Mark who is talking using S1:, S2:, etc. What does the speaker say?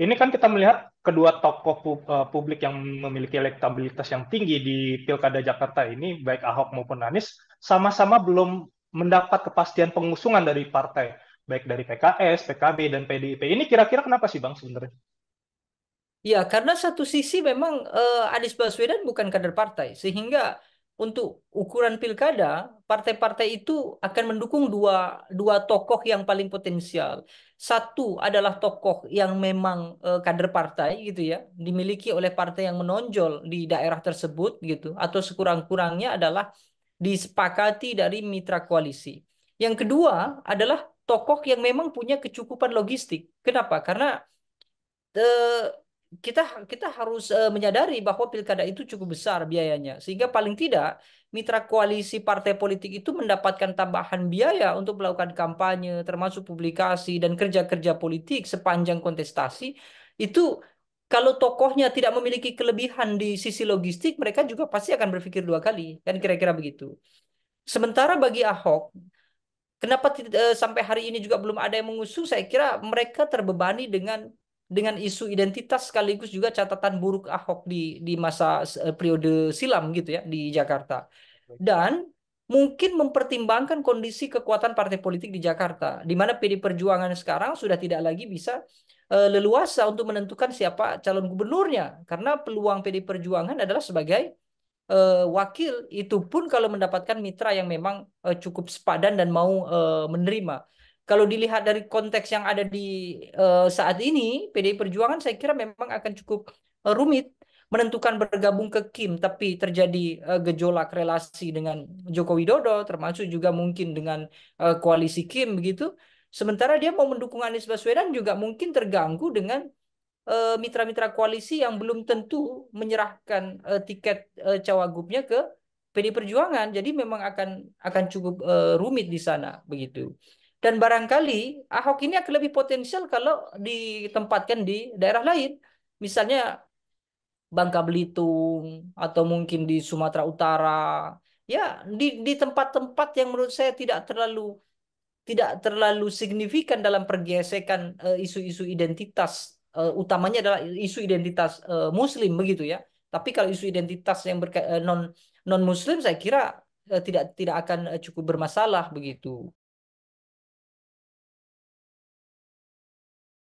S1: Ini kan kita melihat kedua tokoh eh, publik yang memiliki elektabilitas yang tinggi di Pilkada Jakarta ini, baik Ahok maupun Anies, sama-sama belum mendapat kepastian pengusungan dari partai, baik dari PKS, PKB, dan PDIP. Ini kira-kira kenapa sih Bang sebenarnya? Ya, karena satu sisi memang uh, Anies Baswedan bukan kader partai, sehingga untuk ukuran pilkada, partai-partai itu akan mendukung dua, dua tokoh yang paling potensial. Satu adalah tokoh yang memang uh, kader partai gitu ya, dimiliki oleh partai yang menonjol di daerah tersebut gitu, atau sekurang-kurangnya adalah disepakati dari mitra koalisi. Yang kedua adalah tokoh yang memang punya kecukupan logistik. Kenapa? Karena uh, kita kita harus eh, menyadari bahwa pilkada itu cukup besar biayanya sehingga paling tidak mitra koalisi partai politik itu mendapatkan tambahan biaya untuk melakukan kampanye termasuk publikasi dan kerja-kerja politik sepanjang kontestasi itu kalau tokohnya tidak memiliki kelebihan di sisi logistik mereka juga pasti akan berpikir dua kali kan kira-kira begitu sementara bagi Ahok Kenapa eh, sampai hari ini juga belum ada yang mengusung? Saya kira mereka terbebani dengan dengan isu identitas sekaligus juga catatan buruk Ahok di di masa eh, periode silam gitu ya di Jakarta. Dan mungkin mempertimbangkan kondisi kekuatan partai politik di Jakarta di mana PD Perjuangan sekarang sudah tidak lagi bisa eh, leluasa untuk menentukan siapa calon gubernurnya karena peluang PD Perjuangan adalah sebagai eh, wakil itu pun kalau mendapatkan mitra yang memang cukup sepadan dan mau menerima kalau dilihat dari konteks yang ada di uh, saat ini, PDI Perjuangan saya kira memang akan cukup uh, rumit menentukan bergabung ke Kim tapi terjadi uh, gejolak relasi dengan Joko Widodo termasuk juga mungkin dengan uh, koalisi Kim begitu sementara dia mau mendukung Anies Baswedan juga mungkin terganggu dengan mitra-mitra uh, koalisi yang belum tentu menyerahkan uh, tiket uh, cawagupnya ke PD Perjuangan jadi memang akan akan cukup uh, rumit di sana begitu dan barangkali Ahok ini akan lebih potensial kalau ditempatkan di daerah lain. Misalnya Bangka Belitung atau mungkin di Sumatera Utara. Ya, di tempat-tempat yang menurut saya tidak terlalu tidak terlalu signifikan dalam pergesekan eh, isu-isu uh, identitas uh, utamanya adalah isu identitas uh, muslim begitu ya. Tapi kalau isu identitas yang berka non non muslim saya kira uh, tidak tidak akan cukup bermasalah begitu.